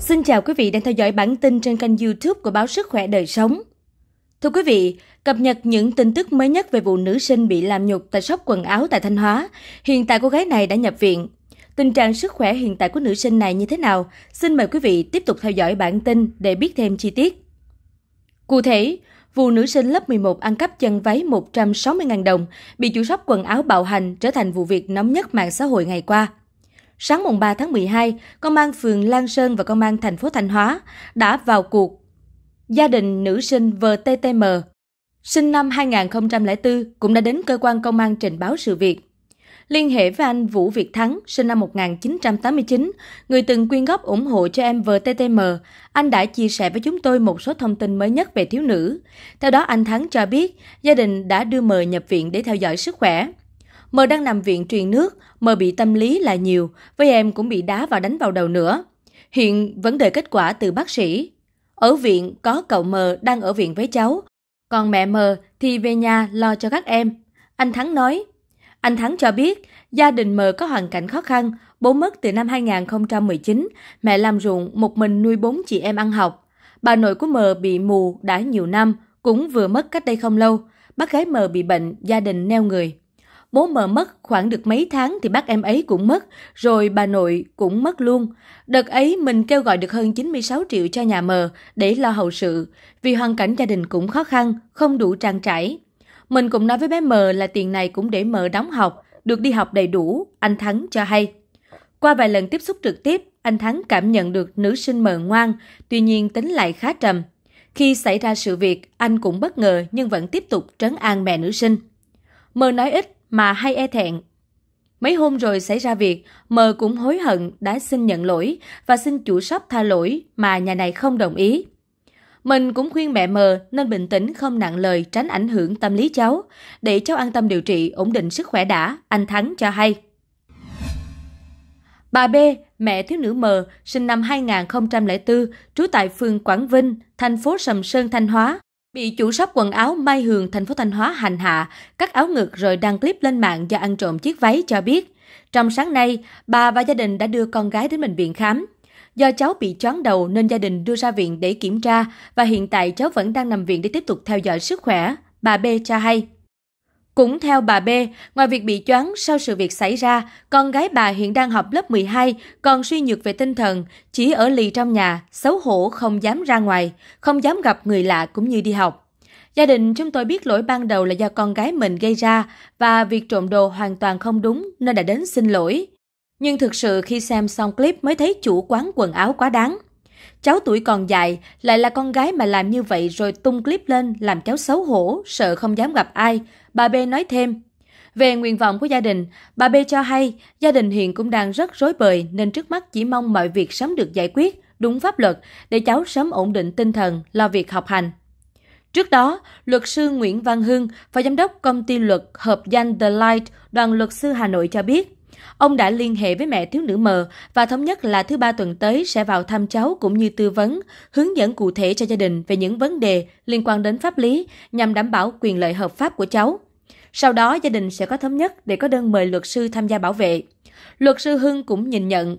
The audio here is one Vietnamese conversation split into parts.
Xin chào quý vị đang theo dõi bản tin trên kênh YouTube của báo Sức khỏe đời sống. Thưa quý vị, cập nhật những tin tức mới nhất về vụ nữ sinh bị làm nhục tại shop quần áo tại Thanh Hóa. Hiện tại cô gái này đã nhập viện. Tình trạng sức khỏe hiện tại của nữ sinh này như thế nào? Xin mời quý vị tiếp tục theo dõi bản tin để biết thêm chi tiết. Cụ thể, vụ nữ sinh lớp 11 ăn cắp chân váy 160.000 đồng, bị chủ shop quần áo bạo hành trở thành vụ việc nóng nhất mạng xã hội ngày qua. Sáng mùng 3 tháng 12, công an phường Lan Sơn và công an thành phố Thanh Hóa đã vào cuộc. Gia đình nữ sinh VTTM, sinh năm 2004, cũng đã đến cơ quan công an trình báo sự việc liên hệ với anh Vũ Việt Thắng, sinh năm 1989, người từng quyên góp ủng hộ cho em VTTM. Anh đã chia sẻ với chúng tôi một số thông tin mới nhất về thiếu nữ. Theo đó, anh Thắng cho biết gia đình đã đưa mời nhập viện để theo dõi sức khỏe. M đang nằm viện truyền nước, M bị tâm lý là nhiều, với em cũng bị đá và đánh vào đầu nữa. Hiện vấn đề kết quả từ bác sĩ. Ở viện có cậu M đang ở viện với cháu, còn mẹ M thì về nhà lo cho các em. Anh Thắng nói, anh Thắng cho biết gia đình M có hoàn cảnh khó khăn, bố mất từ năm 2019, mẹ làm ruộng một mình nuôi bốn chị em ăn học. Bà nội của M bị mù đã nhiều năm, cũng vừa mất cách đây không lâu. Bác gái M bị bệnh, gia đình neo người bố mờ mất khoảng được mấy tháng thì bác em ấy cũng mất, rồi bà nội cũng mất luôn. Đợt ấy mình kêu gọi được hơn 96 triệu cho nhà mờ để lo hậu sự, vì hoàn cảnh gia đình cũng khó khăn, không đủ trang trải. Mình cũng nói với bé mờ là tiền này cũng để mờ đóng học, được đi học đầy đủ, anh Thắng cho hay. Qua vài lần tiếp xúc trực tiếp, anh Thắng cảm nhận được nữ sinh mờ ngoan, tuy nhiên tính lại khá trầm. Khi xảy ra sự việc, anh cũng bất ngờ nhưng vẫn tiếp tục trấn an mẹ nữ sinh. Mờ nói ít, mà hay e thẹn. Mấy hôm rồi xảy ra việc, mờ cũng hối hận đã xin nhận lỗi và xin chủ shop tha lỗi mà nhà này không đồng ý. Mình cũng khuyên mẹ mờ nên bình tĩnh không nặng lời tránh ảnh hưởng tâm lý cháu, để cháu an tâm điều trị, ổn định sức khỏe đã, anh Thắng cho hay. Bà B, mẹ thiếu nữ M, sinh năm 2004, trú tại phường Quảng Vinh, thành phố Sầm Sơn, Thanh Hóa, Bị chủ shop quần áo Mai Hường thành phố Thanh Hóa hành hạ, cắt áo ngực rồi đăng clip lên mạng do ăn trộm chiếc váy cho biết. Trong sáng nay, bà và gia đình đã đưa con gái đến bệnh viện khám. Do cháu bị chóng đầu nên gia đình đưa ra viện để kiểm tra và hiện tại cháu vẫn đang nằm viện để tiếp tục theo dõi sức khỏe, bà B cho hay. Cũng theo bà B, ngoài việc bị choáng sau sự việc xảy ra, con gái bà hiện đang học lớp 12, còn suy nhược về tinh thần, chỉ ở lì trong nhà, xấu hổ không dám ra ngoài, không dám gặp người lạ cũng như đi học. Gia đình chúng tôi biết lỗi ban đầu là do con gái mình gây ra và việc trộm đồ hoàn toàn không đúng nên đã đến xin lỗi. Nhưng thực sự khi xem xong clip mới thấy chủ quán quần áo quá đáng cháu tuổi còn dài, lại là con gái mà làm như vậy rồi tung clip lên làm cháu xấu hổ, sợ không dám gặp ai, bà B nói thêm. Về nguyện vọng của gia đình, bà B cho hay gia đình hiện cũng đang rất rối bời nên trước mắt chỉ mong mọi việc sớm được giải quyết, đúng pháp luật để cháu sớm ổn định tinh thần, lo việc học hành. Trước đó, luật sư Nguyễn Văn Hưng, phó giám đốc công ty luật hợp danh The Light, đoàn luật sư Hà Nội cho biết, Ông đã liên hệ với mẹ thiếu nữ mờ và thống nhất là thứ ba tuần tới sẽ vào thăm cháu cũng như tư vấn, hướng dẫn cụ thể cho gia đình về những vấn đề liên quan đến pháp lý nhằm đảm bảo quyền lợi hợp pháp của cháu. Sau đó gia đình sẽ có thống nhất để có đơn mời luật sư tham gia bảo vệ. Luật sư Hưng cũng nhìn nhận,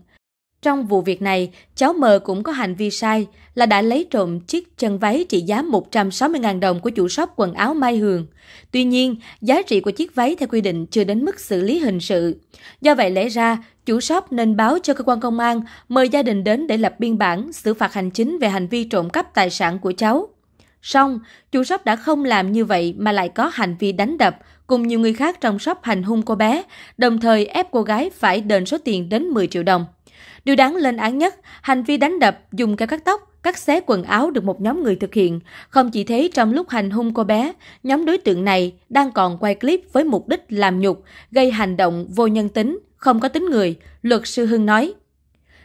trong vụ việc này, cháu M cũng có hành vi sai là đã lấy trộm chiếc chân váy trị giá 160.000 đồng của chủ shop quần áo Mai Hường. Tuy nhiên, giá trị của chiếc váy theo quy định chưa đến mức xử lý hình sự. Do vậy lẽ ra, chủ shop nên báo cho cơ quan công an, mời gia đình đến để lập biên bản, xử phạt hành chính về hành vi trộm cắp tài sản của cháu. Song, chủ shop đã không làm như vậy mà lại có hành vi đánh đập, cùng nhiều người khác trong shop hành hung cô bé, đồng thời ép cô gái phải đền số tiền đến 10 triệu đồng điều đáng lên án nhất hành vi đánh đập dùng kéo cắt tóc cắt xé quần áo được một nhóm người thực hiện không chỉ thế trong lúc hành hung cô bé nhóm đối tượng này đang còn quay clip với mục đích làm nhục gây hành động vô nhân tính không có tính người luật sư hưng nói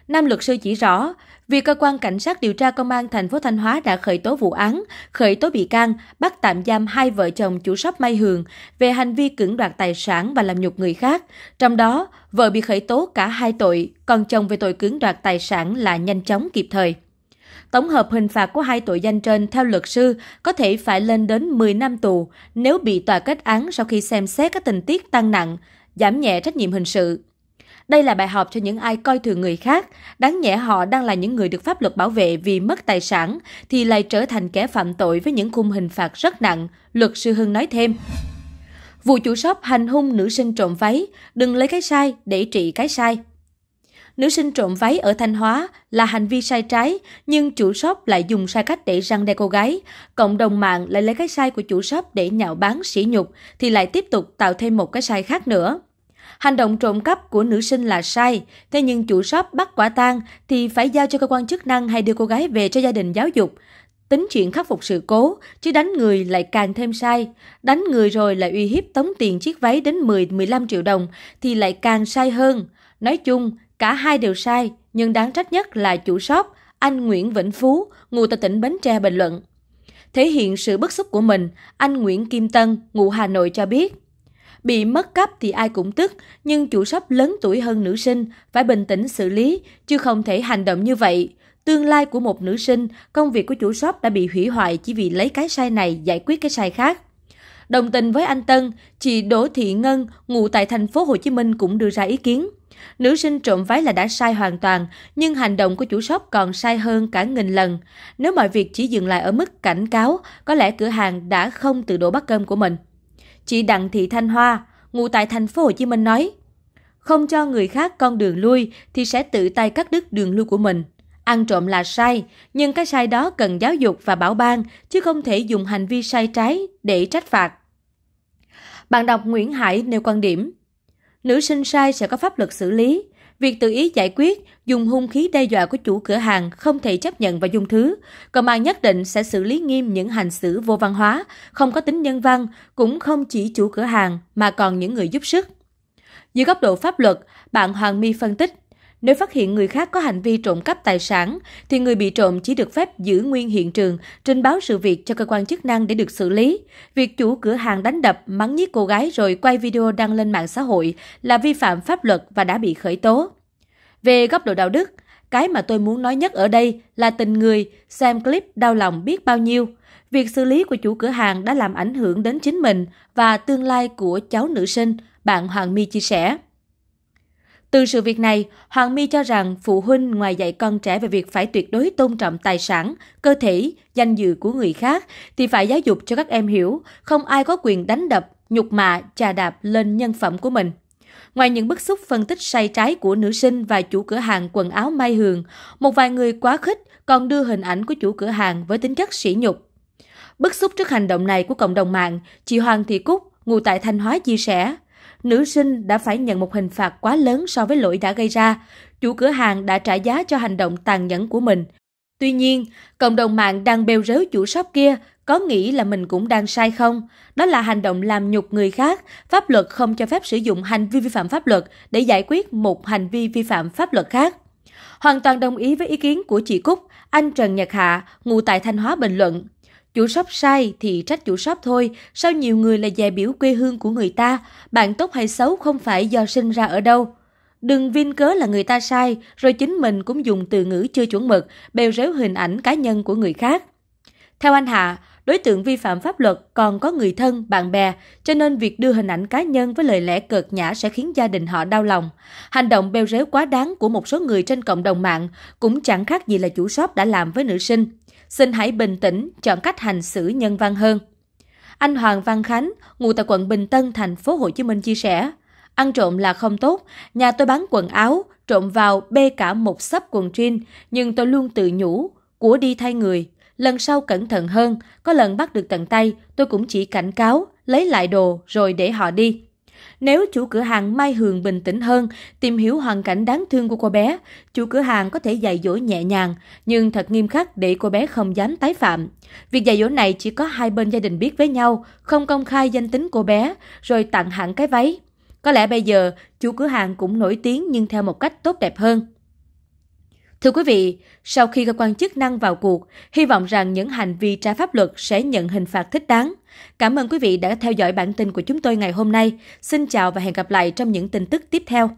Nam luật sư chỉ rõ, việc cơ quan cảnh sát điều tra công an thành phố Thanh Hóa đã khởi tố vụ án, khởi tố bị can, bắt tạm giam hai vợ chồng chủ shop Mai Hường về hành vi cưỡng đoạt tài sản và làm nhục người khác. Trong đó, vợ bị khởi tố cả hai tội, còn chồng về tội cưỡng đoạt tài sản là nhanh chóng kịp thời. Tổng hợp hình phạt của hai tội danh trên theo luật sư có thể phải lên đến 10 năm tù nếu bị tòa kết án sau khi xem xét các tình tiết tăng nặng, giảm nhẹ trách nhiệm hình sự. Đây là bài học cho những ai coi thường người khác, đáng nhẽ họ đang là những người được pháp luật bảo vệ vì mất tài sản thì lại trở thành kẻ phạm tội với những khung hình phạt rất nặng, luật sư Hưng nói thêm. Vụ chủ shop hành hung nữ sinh trộm váy, đừng lấy cái sai để trị cái sai. Nữ sinh trộm váy ở Thanh Hóa là hành vi sai trái, nhưng chủ shop lại dùng sai cách để răng đe cô gái. Cộng đồng mạng lại lấy cái sai của chủ shop để nhạo báng sỉ nhục, thì lại tiếp tục tạo thêm một cái sai khác nữa hành động trộm cắp của nữ sinh là sai thế nhưng chủ shop bắt quả tang thì phải giao cho cơ quan chức năng hay đưa cô gái về cho gia đình giáo dục tính chuyện khắc phục sự cố chứ đánh người lại càng thêm sai đánh người rồi lại uy hiếp tống tiền chiếc váy đến 10-15 triệu đồng thì lại càng sai hơn nói chung cả hai đều sai nhưng đáng trách nhất là chủ shop anh Nguyễn Vĩnh Phú, ngụ tại tỉnh Bến Tre bình luận. Thể hiện sự bức xúc của mình, anh Nguyễn Kim Tân, ngụ Hà Nội cho biết, bị mất cắp thì ai cũng tức, nhưng chủ shop lớn tuổi hơn nữ sinh, phải bình tĩnh xử lý, chứ không thể hành động như vậy. Tương lai của một nữ sinh, công việc của chủ shop đã bị hủy hoại chỉ vì lấy cái sai này giải quyết cái sai khác. Đồng tình với anh Tân, chị Đỗ Thị Ngân, ngụ tại thành phố Hồ Chí Minh cũng đưa ra ý kiến. Nữ sinh trộm váy là đã sai hoàn toàn, nhưng hành động của chủ shop còn sai hơn cả nghìn lần. Nếu mọi việc chỉ dừng lại ở mức cảnh cáo, có lẽ cửa hàng đã không tự đổ bát cơm của mình. Chị Đặng Thị Thanh Hoa, ngụ tại thành phố Hồ Chí Minh nói, không cho người khác con đường lui thì sẽ tự tay cắt đứt đường lui của mình. Ăn trộm là sai, nhưng cái sai đó cần giáo dục và bảo ban, chứ không thể dùng hành vi sai trái để trách phạt. Bạn đọc Nguyễn Hải nêu quan điểm, nữ sinh sai sẽ có pháp luật xử lý, Việc tự ý giải quyết, dùng hung khí đe dọa của chủ cửa hàng không thể chấp nhận và dung thứ. Công an nhất định sẽ xử lý nghiêm những hành xử vô văn hóa, không có tính nhân văn, cũng không chỉ chủ cửa hàng mà còn những người giúp sức. Dưới góc độ pháp luật, bạn Hoàng My phân tích, nếu phát hiện người khác có hành vi trộm cắp tài sản, thì người bị trộm chỉ được phép giữ nguyên hiện trường, trình báo sự việc cho cơ quan chức năng để được xử lý. Việc chủ cửa hàng đánh đập, mắng nhiếc cô gái rồi quay video đăng lên mạng xã hội là vi phạm pháp luật và đã bị khởi tố. Về góc độ đạo đức, cái mà tôi muốn nói nhất ở đây là tình người, xem clip đau lòng biết bao nhiêu. Việc xử lý của chủ cửa hàng đã làm ảnh hưởng đến chính mình và tương lai của cháu nữ sinh, bạn Hoàng My chia sẻ. Từ sự việc này, Hoàng My cho rằng phụ huynh ngoài dạy con trẻ về việc phải tuyệt đối tôn trọng tài sản, cơ thể, danh dự của người khác, thì phải giáo dục cho các em hiểu không ai có quyền đánh đập, nhục mạ, chà đạp lên nhân phẩm của mình. Ngoài những bức xúc phân tích sai trái của nữ sinh và chủ cửa hàng quần áo Mai Hường, một vài người quá khích còn đưa hình ảnh của chủ cửa hàng với tính chất sỉ nhục. Bức xúc trước hành động này của cộng đồng mạng, chị Hoàng Thị Cúc, ngụ tại Thanh Hóa chia sẻ, nữ sinh đã phải nhận một hình phạt quá lớn so với lỗi đã gây ra, chủ cửa hàng đã trả giá cho hành động tàn nhẫn của mình. Tuy nhiên, cộng đồng mạng đang bêu rếu chủ shop kia có nghĩ là mình cũng đang sai không? Đó là hành động làm nhục người khác, pháp luật không cho phép sử dụng hành vi vi phạm pháp luật để giải quyết một hành vi vi phạm pháp luật khác. Hoàn toàn đồng ý với ý kiến của chị Cúc, anh Trần Nhật Hạ, ngụ tại Thanh Hóa bình luận. Chủ shop sai thì trách chủ shop thôi, sao nhiều người là dè biểu quê hương của người ta, bạn tốt hay xấu không phải do sinh ra ở đâu. Đừng viên cớ là người ta sai, rồi chính mình cũng dùng từ ngữ chưa chuẩn mực, bèo rếu hình ảnh cá nhân của người khác. Theo anh Hạ, đối tượng vi phạm pháp luật còn có người thân, bạn bè, cho nên việc đưa hình ảnh cá nhân với lời lẽ cợt nhã sẽ khiến gia đình họ đau lòng. Hành động bêu rếu quá đáng của một số người trên cộng đồng mạng cũng chẳng khác gì là chủ shop đã làm với nữ sinh xin hãy bình tĩnh chọn cách hành xử nhân văn hơn. Anh Hoàng Văn Khánh, ngụ tại quận Bình Tân, thành phố Hồ Chí Minh chia sẻ, ăn trộm là không tốt, nhà tôi bán quần áo, trộm vào bê cả một sấp quần jean, nhưng tôi luôn tự nhủ, của đi thay người, lần sau cẩn thận hơn, có lần bắt được tận tay, tôi cũng chỉ cảnh cáo, lấy lại đồ rồi để họ đi. Nếu chủ cửa hàng Mai Hường bình tĩnh hơn, tìm hiểu hoàn cảnh đáng thương của cô bé, chủ cửa hàng có thể dạy dỗ nhẹ nhàng, nhưng thật nghiêm khắc để cô bé không dám tái phạm. Việc dạy dỗ này chỉ có hai bên gia đình biết với nhau, không công khai danh tính cô bé, rồi tặng hẳn cái váy. Có lẽ bây giờ, chủ cửa hàng cũng nổi tiếng nhưng theo một cách tốt đẹp hơn. Thưa quý vị, sau khi cơ quan chức năng vào cuộc, hy vọng rằng những hành vi trái pháp luật sẽ nhận hình phạt thích đáng. Cảm ơn quý vị đã theo dõi bản tin của chúng tôi ngày hôm nay. Xin chào và hẹn gặp lại trong những tin tức tiếp theo.